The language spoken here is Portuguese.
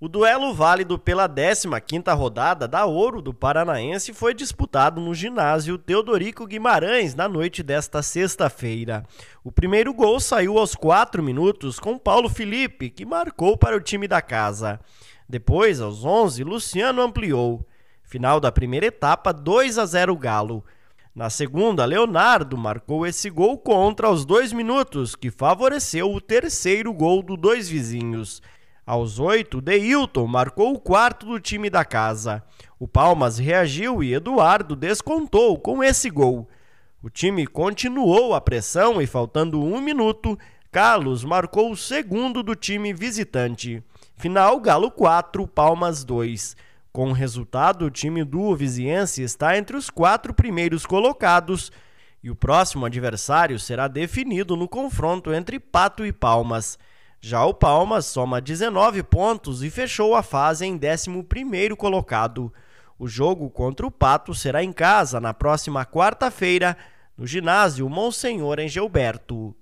O duelo válido pela 15ª rodada da Ouro do Paranaense foi disputado no ginásio Teodorico Guimarães na noite desta sexta-feira. O primeiro gol saiu aos 4 minutos com Paulo Felipe, que marcou para o time da casa. Depois, aos 11, Luciano ampliou. Final da primeira etapa, 2 a 0 Galo. Na segunda, Leonardo marcou esse gol contra aos dois minutos, que favoreceu o terceiro gol do dois vizinhos. Aos oito, Deilton marcou o quarto do time da casa. O Palmas reagiu e Eduardo descontou com esse gol. O time continuou a pressão e, faltando um minuto, Carlos marcou o segundo do time visitante. Final Galo 4, Palmas 2. Com o resultado, o time do Viziense está entre os quatro primeiros colocados e o próximo adversário será definido no confronto entre Pato e Palmas. Já o Palmas soma 19 pontos e fechou a fase em 11º colocado. O jogo contra o Pato será em casa na próxima quarta-feira, no ginásio Monsenhor Engelberto.